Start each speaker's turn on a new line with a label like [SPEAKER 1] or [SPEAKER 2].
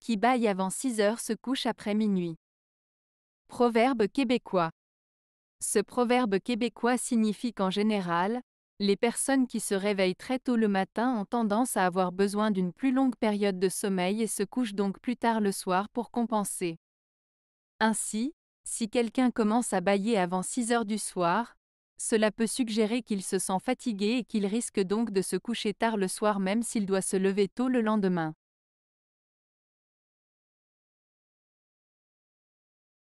[SPEAKER 1] qui baille avant 6 heures se couche après minuit. Proverbe québécois. Ce proverbe québécois signifie qu'en général, les personnes qui se réveillent très tôt le matin ont tendance à avoir besoin d'une plus longue période de sommeil et se couchent donc plus tard le soir pour compenser. Ainsi, si quelqu'un commence à bailler avant 6 heures du soir, cela peut suggérer qu'il se sent fatigué et qu'il risque donc de se coucher tard le soir même s'il doit se lever tôt le lendemain.